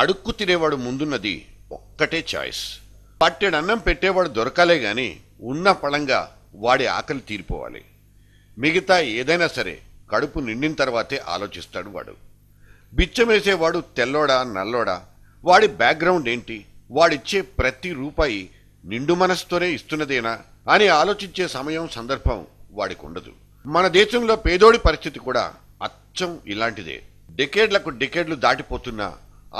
అడుక్కు తినేవాడు ముందున్నది ఒక్కటే చాయిస్ పట్టెడన్నం పెట్టేవాడు దొరకాలే గాని ఉన్న పళంగా వాడి ఆకలి తీరిపోవాలి మిగతా ఏదైనా సరే కడుపు నిండిన తర్వాతే ఆలోచిస్తాడు వాడు బిచ్చమేసేవాడు తెల్లోడా నల్లోడా వాడి బ్యాక్గ్రౌండ్ ఏంటి వాడిచ్చే ప్రతి రూపాయి నిండు మనసుతోనే ఇస్తున్నదేనా అని ఆలోచించే సమయం సందర్భం వాడికి ఉండదు మన దేశంలో పేదోడి పరిస్థితి కూడా అచ్చం ఇలాంటిదే డికేడ్లకు డికేడ్లు దాటిపోతున్నా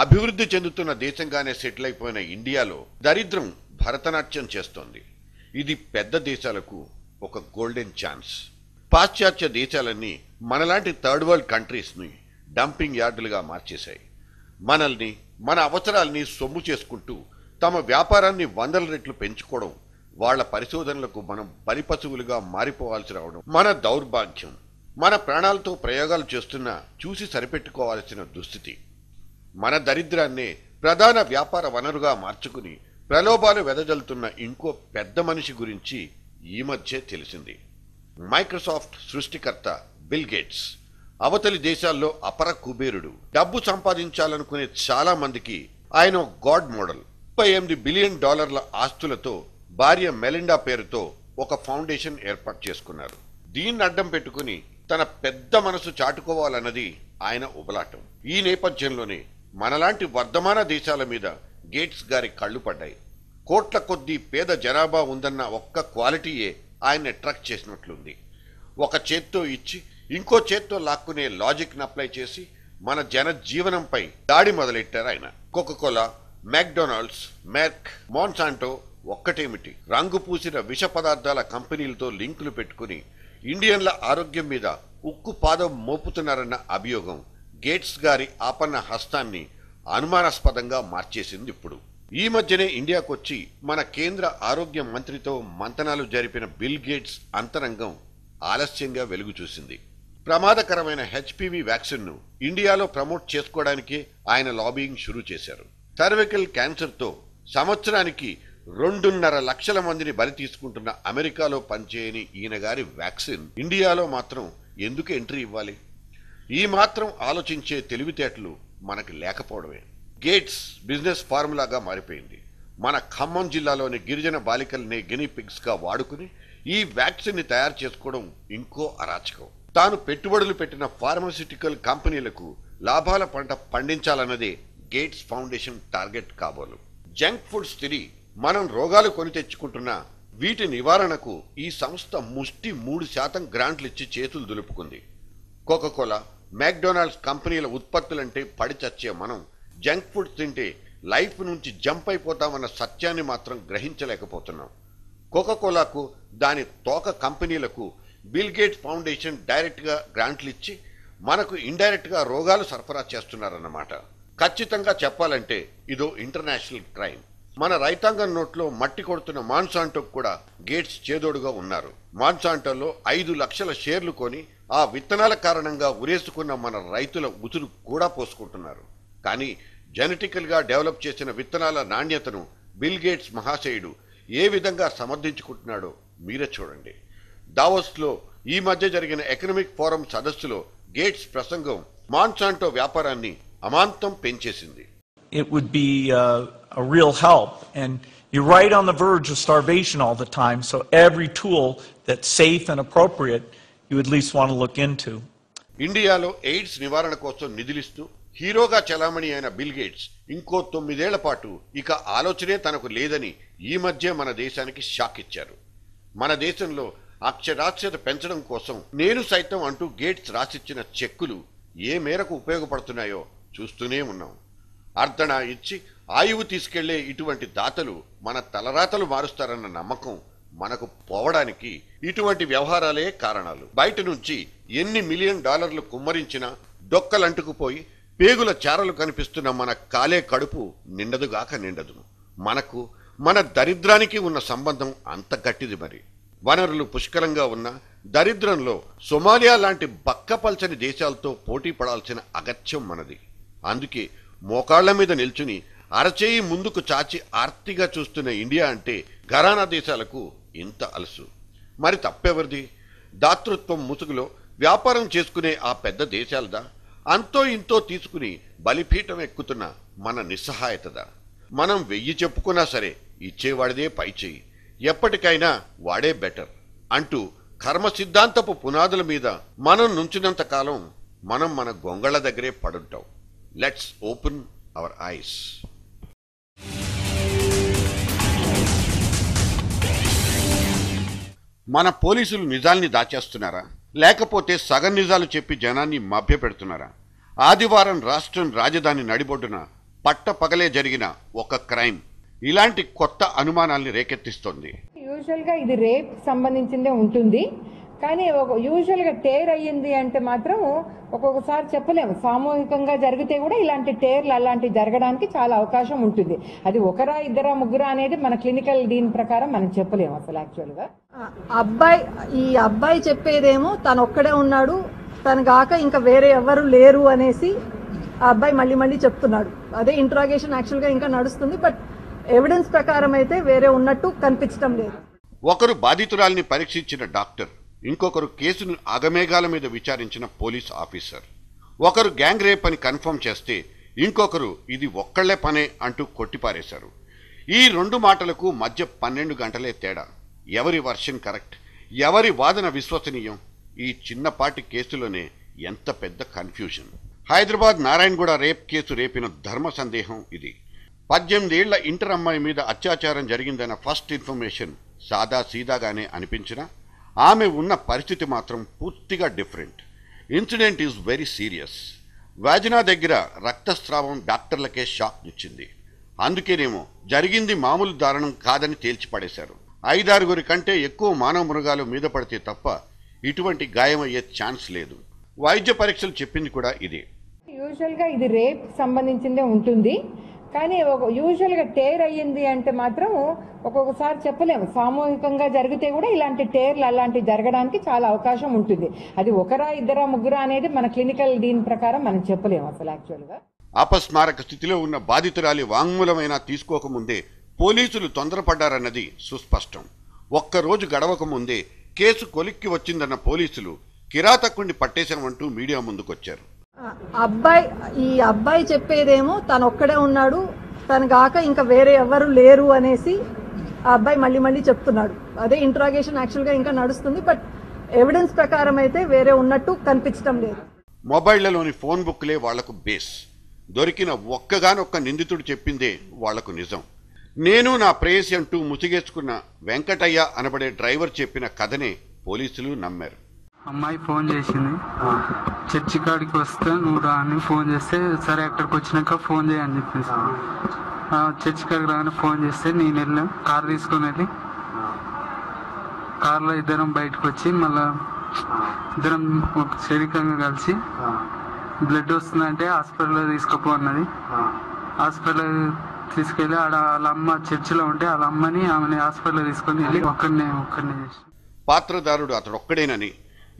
అభివృద్ధి చెందుతున్న దేశంగానే సెటిల్ అయిపోయిన ఇండియాలో దరిద్రం భరతనాట్యం చేస్తోంది ఇది పెద్ద దేశాలకు ఒక గోల్డెన్ ఛాన్స్ పాశ్చాత్య దేశాలన్నీ మనలాంటి థర్డ్ వరల్డ్ కంట్రీస్ని డంపింగ్ యార్డులుగా మార్చేశాయి మనల్ని మన అవసరాల్ని సొమ్ము చేసుకుంటూ తమ వ్యాపారాన్ని వందల రెట్లు పెంచుకోవడం వాళ్ల పరిశోధనలకు మనం బలిపశువులుగా మారిపోవాల్సి రావడం మన దౌర్భాగ్యం మన ప్రాణాలతో ప్రయోగాలు చేస్తున్నా చూసి సరిపెట్టుకోవాల్సిన దుస్థితి మన దరిద్రాన్నే ప్రధాన వ్యాపార వనరుగా మార్చుకుని ప్రలోభాలు వెదజల్లుతున్న ఇంకో పెద్ద మనిషి గురించి ఈ మధ్య తెలిసింది మైక్రోసాఫ్ట్ సృష్టికర్త బిల్ గేట్స్ అవతలి దేశాల్లో అపర కుబేరుడు డబ్బు సంపాదించాలనుకునే చాలా మందికి ఆయన గాడ్ మోడల్ ముప్పై ఎనిమిది బిలియన్ డాలర్ల ఆస్తులతో భార్య మెలిండా పేరుతో ఒక ఫౌండేషన్ ఏర్పాటు చేసుకున్నారు దీన్ని అడ్డం పెట్టుకుని తన పెద్ద మనసు చాటుకోవాలన్నది ఆయన ఉబలాటం ఈ నేపథ్యంలోనే మనలాంటి వర్ధమాన దేశాల మీద గేట్స్ గారి కళ్ళు పడ్డాయి కోట్ల కొద్దీ పేద జనాభా ఉందన్న ఒక్క క్వాలిటీయే ఆయన్ని ట్రక్ చేసినట్లుంది ఒక చేత్తో ఇచ్చి ఇంకో చేత్తో లాక్కునే లాజిక్ని అప్లై చేసి మన జన జీవనంపై దాడి మొదలెట్టారు ఆయన కోకోకోలా మ్యాక్డొనాల్డ్స్ మెర్క్ మాన్సాంటో ఒక్కటేమిటి రంగు పూసిన విష పదార్థాల కంపెనీలతో లింకులు పెట్టుకుని ఇండియన్ల ఆరోగ్యం మీద ఉక్కు పాదం మోపుతున్నారన్న అభియోగం గేట్స్ గారి ఆపన్న హస్తాన్ని అనుమానాస్పదంగా మార్చేసింది ఇప్పుడు ఈ మధ్యనే ఇండియాకొచ్చి మన కేంద్ర ఆరోగ్య మంత్రితో మంతనాలు జరిపిన బిల్ గేట్స్ అంతరంగం ఆలస్యంగా వెలుగు చూసింది ప్రమాదకరమైన హెచ్పివి వ్యాక్సిన్ను ఇండియాలో ప్రమోట్ చేసుకోవడానికి ఆయన లాబింగ్ షురూ చేశారు సర్వికల్ క్యాన్సర్తో సంవత్సరానికి రెండున్నర లక్షల మందిని బలి తీసుకుంటున్న అమెరికాలో పనిచేయని ఈయన గారి వ్యాక్సిన్ ఇండియాలో మాత్రం ఎందుకు ఎంట్రీ ఇవ్వాలి ఈ మాత్రం ఆలోచించే తెలివితేటలు మనకి లేకపోవడమే గేట్స్ బిజినెస్ ఫార్ములాగా మారిపోయింది మన ఖమ్మం జిల్లాలోని గిరిజన బాలికల్ని గినీపిగ్స్గా వాడుకుని ఈ వ్యాక్సిన్ని తయారు చేసుకోవడం ఇంకో అరాచకం తాను పెట్టుబడులు పెట్టిన ఫార్మాసిటికల్ కంపెనీలకు లాభాల పంట పండించాలన్నదే గేట్స్ ఫౌండేషన్ టార్గెట్ కాబోలు జంక్ ఫుడ్స్ తిరిగి మనం రోగాలు కొని తెచ్చుకుంటున్న వీటి నివారణకు ఈ సంస్థ ముష్టి మూడు శాతం గ్రాంట్లు ఇచ్చి చేతులు దులుపుకుంది కోకోకోలా మ్యాక్డొనాల్డ్స్ కంపెనీల ఉత్పత్తులంటే పడి చచ్చే మనం జంక్ ఫుడ్ తింటే లైఫ్ నుంచి జంప్ అయిపోతామన్న సత్యాన్ని మాత్రం గ్రహించలేకపోతున్నాం కోకోలాకు దాని తోక కంపెనీలకు బిల్గేట్ ఫౌండేషన్ డైరెక్ట్గా గ్రాంట్లు ఇచ్చి మనకు ఇండైరెక్ట్గా రోగాలు సరఫరా చేస్తున్నారన్నమాట ఖచ్చితంగా చెప్పాలంటే ఇదో ఇంటర్నేషనల్ క్రైమ్ మన రైతాంగం నోట్లో మట్టి కొడుతున్న మాన్సాంటోకు కూడా గేట్స్ చేదోడుగా ఉన్నారు మాన్సాంటోలో ఐదు లక్షల షేర్లు కొని ఆ విత్తనాల కారణంగా ఉరేసుకున్న మన రైతుల ఉసురు కూడా పోసుకుంటున్నారు కానీ జెనెటికల్గా డెవలప్ చేసిన విత్తనాల నాణ్యతను బిల్ గేట్స్ మహాశయుడు ఏ విధంగా సమర్థించుకుంటున్నాడో మీరే చూడండి దావోస్లో ఈ మధ్య జరిగిన ఎకనమిక్ ఫోరం సదస్సులో గేట్స్ ప్రసంగం మాన్సాంటో వ్యాపారాన్ని అమాంతం పెంచేసింది It would be uh, a real help. And you're right on the verge of starvation all the time, so every tool that's safe and appropriate, you at least want to look into. ఇండియాలో AIDS నివారణ కోసం నిధులిస్తూ హీరోగా చలామణి అయిన bill gates ఇంకో తొమ్మిదేళ్ల పాటు ఇక ఆలోచనే తనకు లేదని ఈ మధ్య మన దేశానికి షాక్ ఇచ్చారు మన దేశంలో అక్షరాస్యత పెంచడం కోసం నేను సైతం అంటూ గేట్స్ రాసిచ్చిన చెక్కులు ఏ మేరకు ఉపయోగపడుతున్నాయో చూస్తూనే ఉన్నాం అర్ధన ఇచ్చి ఆయువు తీసుకెళ్లే ఇటువంటి దాతలు మన తలరాతలు మారుస్తారన్న నమ్మకం మనకు పోవడానికి ఇటువంటి వ్యవహారాలే కారణాలు బయట నుంచి ఎన్ని మిలియన్ డాలర్లు కుమ్మరించినా డొక్కలంటుకుపోయి పేగుల చారలు కనిపిస్తున్న మన కాలే కడుపు నిండదుగాక నిండదును మనకు మన దరిద్రానికి ఉన్న సంబంధం అంత గట్టిది మరి వనరులు పుష్కలంగా ఉన్న దరిద్రంలో సొమాలియా లాంటి బక్కపల్చని దేశాలతో పోటీ పడాల్సిన అగత్యం మనది అందుకే మోకాళ్ల మీద నిల్చుని అరచేయి ముందుకు చాచి ఆర్తిగా చూస్తున్న ఇండియా అంటే ఘరానా దేశాలకు ఇంత అలసు మరి తప్పెవరిది దాతృత్వం ముసుగులో వ్యాపారం చేసుకునే ఆ పెద్ద దేశాలదా అంతో ఇంతో తీసుకుని బలిపీఠం ఎక్కుతున్న మన నిస్సహాయతదా మనం వెయ్యి చెప్పుకున్నా సరే ఇచ్చేవాడిదే పైచేయి ఎప్పటికైనా వాడే బెటర్ అంటూ కర్మ సిద్ధాంతపు పునాదుల మీద మనం నుంచినంత కాలం మనం మన గొంగళ దగ్గరే పడుంటాం లెట్స్ ఓపెన్ అవర్ ఐస్ మన పోలీసులు నిజాల్ని దాచేస్తున్నారా లేకపోతే సగం నిజాలు చెప్పి జనాన్ని మభ్యపెడుతున్నారా ఆదివారం రాష్ట్రం రాజధాని నడిబొడ్డున పట్టపగలే జరిగిన ఒక క్రైమ్ ఇలాంటి కొత్త అనుమానాల్ని రేకెత్తిస్తోంది యూజువల్గా ఇది రేప్ సంబంధించిందే ఉంటుంది కానీ ఒక యూజువల్గా టేర్ అయ్యింది అంటే మాత్రం ఒక్కొక్కసారి చెప్పలేము సామూహికంగా జరిగితే కూడా ఇలాంటి టేర్లు అలాంటివి జరగడానికి చాలా అవకాశం ఉంటుంది అది ఒకరా ఇద్దరా ముగ్గురా అనేది మన క్లినికల్ దీని ప్రకారం మనం చెప్పలేము అసలు యాక్చువల్గా అబ్బాయి ఈ అబ్బాయి చెప్పేదేమో తను ఒక్కడే ఉన్నాడు తను కాక ఇంకా వేరే ఎవరు లేరు అనేసి ఆ అబ్బాయి మళ్ళీ మళ్ళీ చెప్తున్నాడు అదే ఇంట్రాగేషన్ యాక్చువల్గా ఇంకా నడుస్తుంది బట్ ఎవిడెన్స్ ప్రకారం అయితే వేరే ఉన్నట్టు కనిపించడం లేదు ఒకరు బాధితురాల్ని పరీక్షించిన డాక్టర్ ఇంకొకరు కేసును అగమేఘాల మీద విచారించిన పోలీస్ ఆఫీసర్ ఒకరు గ్యాంగ్ రేప్ అని కన్ఫర్మ్ చేస్తే ఇంకొకరు ఇది ఒక్కళ్లే పనే అంటూ కొట్టిపారేశారు ఈ రెండు మాటలకు మధ్య పన్నెండు గంటలే తేడా ఎవరి వర్షన్ కరెక్ట్ ఎవరి వాదన విశ్వసనీయం ఈ చిన్నపాటి కేసులోనే ఎంత పెద్ద confusion Hyderabad Narayanaguda rape case రేపిన ధర్మ సందేహం ఇది పద్దెనిమిదేళ్ల ఇంటర్ అమ్మాయి మీద అత్యాచారం జరిగిందన్న ఫస్ట్ ఇన్ఫర్మేషన్ సాదా సీదాగానే అనిపించినా ఆమె ఉన్న పరిస్థితి మాత్రం పూర్తిగా different incident is very serious vagina దగ్గర రక్తస్రావం డాక్టర్లకే షాక్ ఇచ్చింది అందుకేనేమో జరిగింది మామూలు దారుణం కాదని తేల్చిపడేశారు ఐదారుగురి కంటే ఎక్కువ మానవ మృగాలు మీద పడితే తప్ప ఇటువంటి గాయమయ్యే ఛాన్స్ లేదు వైద్య పరీక్షలు చెప్పింది కూడా ఇదే యూజువల్గా ఇది రేప్ సంబంధించిందే ఉంటుంది కానీ ఒక యూజువల్గా టేర్ అయ్యింది అంటే మాత్రం ఒక్కొక్కసారి చెప్పలేము సామూహికంగా జరిగితే కూడా ఇలాంటి టేర్లు అలాంటివి జరగడానికి చాలా అవకాశం ఉంటుంది అది ఒకరా ఇద్దరా ముగ్గురా అనేది మన క్లినికల్ దీని ప్రకారం మనం చెప్పలేము అసలు యాక్చువల్గా అపస్మారక స్థితిలో ఉన్న బాధితురాలి వాంగ్మూలమైన తీసుకోకముందే పోలీసులు తొందరపడ్డారన్నది సుస్పష్టం ఒక్కరోజు గడవకముందే కేసు కొలిక్కి వచ్చిందన్న పోలీసులు కిరాతకుణ్ణి పట్టేశామంటూ మీడియా ముందుకొచ్చారు అబ్బాయి ఈ అబ్బాయి చెప్పేదేమో తను ఒక్కడే ఉన్నాడు తను కాక ఇంకా వేరే ఎవరు లేరు అనేసి ఆ అబ్బాయి మళ్ళీ మళ్ళీ చెప్తున్నాడు అదే ఇంట్రాగేషన్ యాక్చువల్గా ఇంకా నడుస్తుంది బట్ ఎవిడెన్స్ ప్రకారం అయితే వేరే ఉన్నట్టు కనిపించడం లేదు మొబైళ్లలోని ఫోన్ బుక్లే వాళ్లకు బేస్ దొరికిన ఒక్కగానొక్క నిందితుడు చెప్పిందే వాళ్లకు నిజం నేను నా ప్రేయసి అంటూ ముసిగేసుకున్న వెంకటయ్య అనబడే డ్రైవర్ చెప్పిన కథనే పోలీసులు నమ్మారు అమ్మాయి ఫోన్ చేసింది చర్చి కాడికి వస్తే నువ్వు రా అని ఫోన్ చేస్తే సరే అక్కడికి వచ్చినాక ఫోన్ చేయని చెప్పేసి చర్చి కాడికి రాని ఫోన్ చేస్తే నేను వెళ్ళా కార్ తీసుకొని వెళ్ళి కార్లో ఇద్దరం బయటకు వచ్చి మళ్ళా ఇద్దరం ఒక శరీరంగా కలిసి బ్లడ్ వస్తుందంటే హాస్పిటల్లో తీసుకుపో అన్నది హాస్పిటల్ తీసుకెళ్ళి ఆడ వాళ్ళ అమ్మ చర్చిలో ఉంటే వాళ్ళ అమ్మని ఆమెని హాస్పిటల్లో తీసుకొని వెళ్ళి ఒక్కడినే ఒక్కడినే పాత్రదారుడు అతడు ఒక్కడేనని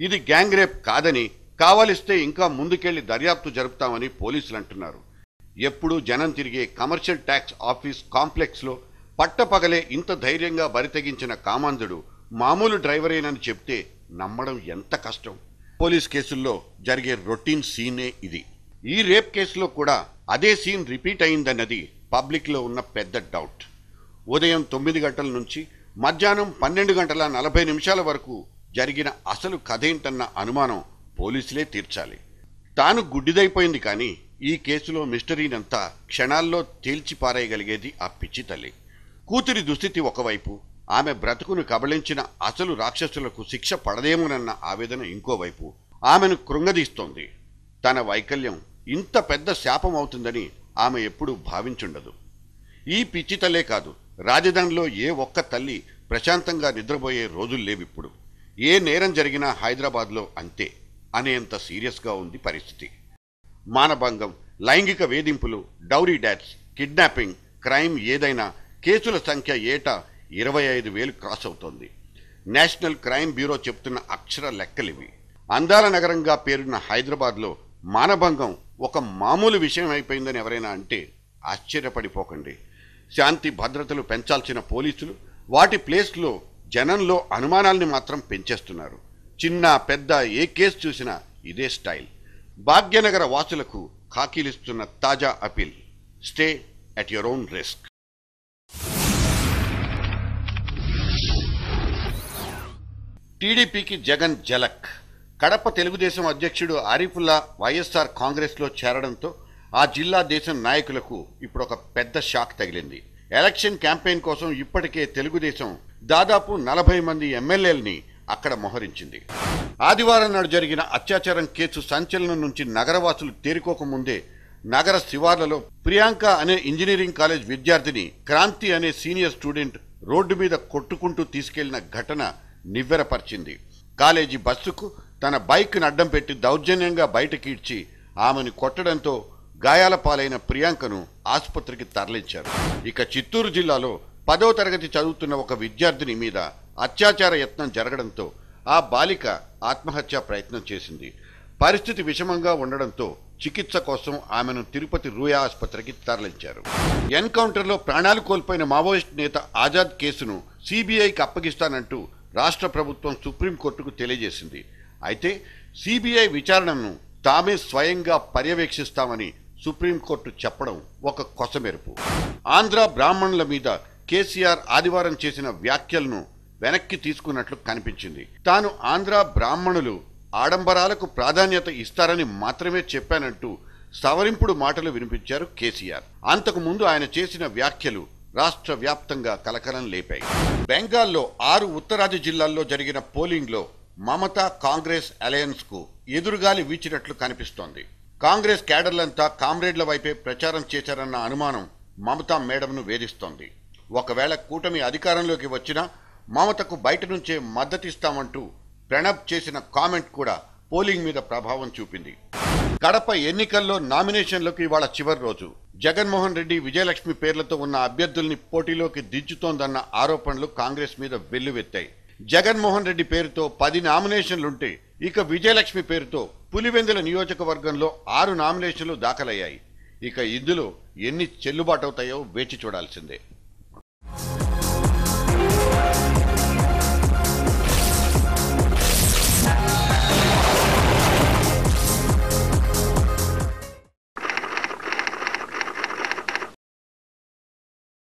ఇది గ్యాంగ్ రేప్ కాదని కావలిస్తే ఇంకా ముందుకెళ్లి దర్యాప్తు జరుపుతామని పోలీసులు అంటున్నారు ఎప్పుడూ జనం తిరిగే కమర్షియల్ ట్యాక్స్ ఆఫీస్ కాంప్లెక్స్లో పట్టపగలే ఇంత ధైర్యంగా బరితెగించిన కామాంధుడు మామూలు డ్రైవరేనని చెప్తే నమ్మడం ఎంత కష్టం పోలీస్ కేసుల్లో జరిగే రొటీన్ సీనే ఇది ఈ రేప్ కేసులో కూడా అదే సీన్ రిపీట్ అయిందన్నది పబ్లిక్లో ఉన్న పెద్ద డౌట్ ఉదయం తొమ్మిది గంటల నుంచి మధ్యాహ్నం పన్నెండు గంటల నలభై నిమిషాల వరకు జరిగిన అసలు కథేంటన్న అనుమానం పోలీసులే తీర్చాలి తాను గుడ్డిదైపోయింది కానీ ఈ కేసులో మిస్టరీనంతా క్షణాల్లో తేల్చిపారేయగలిగేది ఆ పిచ్చి తల్లి కూతురి దుస్థితి ఒకవైపు ఆమె బ్రతుకును కబళించిన అసలు రాక్షసులకు శిక్ష పడదేమోనన్న ఆవేదన ఇంకోవైపు ఆమెను కృంగదీస్తోంది తన వైకల్యం ఇంత పెద్ద శాపం అవుతుందని ఆమె ఎప్పుడూ భావించుండదు ఈ పిచ్చి తల్లే కాదు రాజధానిలో ఏ ఒక్క తల్లి ప్రశాంతంగా నిద్రపోయే రోజుల్లేవిప్పుడు ఏ నేరం జరిగినా హైదరాబాద్లో అంతే అనేంత సీరియస్గా ఉంది పరిస్థితి మానభంగం లైంగిక వేధింపులు డౌరీ డ్యాట్స్ కిడ్నాపింగ్ క్రైమ్ ఏదైనా కేసుల సంఖ్య ఏటా ఇరవై ఐదు వేలు క్రాస్ అవుతోంది నేషనల్ క్రైమ్ బ్యూరో చెప్తున్న అక్షర లెక్కలివి అందాల నగరంగా పేరున్న హైదరాబాద్లో మానభంగం ఒక మామూలు విషయం అయిపోయిందని ఎవరైనా అంటే ఆశ్చర్యపడిపోకండి శాంతి భద్రతలు పెంచాల్సిన పోలీసులు వాటి ప్లేస్లో జనంలో అనుమానాల్ని మాత్రం పెంచేస్తున్నారు చిన్న పెద్ద ఏ కేసు చూసినా ఇదే స్టైల్ భాగ్యనగర వాసులకు ఖాకీలిస్తున్న తాజా appeal stay at your own risk టీడీపీకి జగన్ జలక్ కడప తెలుగుదేశం అధ్యక్షుడు ఆరిఫుల్లా వైఎస్ఆర్ కాంగ్రెస్లో చేరడంతో ఆ జిల్లా దేశం నాయకులకు ఇప్పుడు ఒక పెద్ద షాక్ తగిలింది ఎలక్షన్ క్యాంపెయిన్ కోసం ఇప్పటికే తెలుగుదేశం దాదాపు నలభై మంది ఎమ్మెల్యేలని అక్కడ మొహరించింది ఆదివారం నాడు జరిగిన అత్యాచారం కేసు సంచలనం నుంచి నగరవాసులు తేరుకోకముందే నగర శివార్లలో ప్రియాంక అనే ఇంజనీరింగ్ కాలేజ్ విద్యార్థిని క్రాంతి అనే సీనియర్ స్టూడెంట్ రోడ్డు మీద కొట్టుకుంటూ తీసుకెళ్లిన ఘటన నివ్వెరపరిచింది కాలేజీ బస్సుకు తన బైక్ను అడ్డం పెట్టి దౌర్జన్యంగా బయటకి ఇడ్చి ఆమెను కొట్టడంతో గాయాల పాలైన ప్రియాంకను ఆసుపత్రికి తరలించారు ఇక చిత్తూరు జిల్లాలో పదో తరగతి చదువుతున్న ఒక విద్యార్థిని మీద అత్యాచార యత్నం జరగడంతో ఆ బాలిక ఆత్మహత్యా ప్రయత్నం చేసింది పరిస్థితి విషమంగా ఉండడంతో చికిత్స కోసం ఆమెను తిరుపతి రూయా ఆసుపత్రికి తరలించారు ఎన్కౌంటర్లో ప్రాణాలు కోల్పోయిన మావోయిస్ట్ నేత ఆజాద్ కేసును సిబిఐకి అప్పగిస్తానంటూ రాష్ట్ర ప్రభుత్వం సుప్రీంకోర్టుకు తెలియజేసింది అయితే సిబిఐ విచారణను తామే స్వయంగా పర్యవేక్షిస్తామని సుప్రీంకోర్టు చెప్పడం ఒక కొసమెరుపు ఆంధ్ర బ్రాహ్మణుల మీద కేసీఆర్ ఆదివారం చేసిన వ్యాఖ్యలను వెనక్కి తీసుకున్నట్లు కనిపించింది తాను ఆంధ్ర బ్రాహ్మణులు ఆడంబరాలకు ప్రాధాన్యత ఇస్తారని మాత్రమే చెప్పానంటూ సవరింపుడు మాటలు వినిపించారు కేసీఆర్ అంతకుముందు ఆయన చేసిన వ్యాఖ్యలు రాష్ట్ర వ్యాప్తంగా కలకలం లేపాయి బెంగాల్లో ఆరు ఉత్తరాది జిల్లాల్లో జరిగిన పోలింగ్లో మమతా కాంగ్రెస్ అలయన్స్కు ఎదురుగాలి వీచినట్లు కనిపిస్తోంది కాంగ్రెస్ క్యాడర్లంతా కామ్రేడ్ల వైపే ప్రచారం చేశారన్న అనుమానం మమతా మేడంను వేధిస్తోంది ఒకవేళ కూటమి అధికారంలోకి వచ్చినా మమతకు బయట నుంచే మద్దతిస్తామంటూ ప్రణబ్ చేసిన కామెంట్ కూడా పోలింగ్ మీద ప్రభావం చూపింది కడప ఎన్నికల్లో నామినేషన్లకు ఇవాళ చివరి రోజు జగన్మోహన్ రెడ్డి విజయలక్ష్మి పేర్లతో ఉన్న అభ్యర్థుల్ని పోటీలోకి దించుతోందన్న ఆరోపణలు కాంగ్రెస్ మీద వెల్లువెత్తాయి జగన్మోహన్ రెడ్డి పేరుతో పది నామినేషన్లుంటే ఇక విజయలక్ష్మి పేరుతో పులివెందుల నియోజకవర్గంలో ఆరు నామినేషన్లు దాఖలయ్యాయి ఇక ఇందులో ఎన్ని చెల్లుబాటవుతాయో వేచి చూడాల్సిందే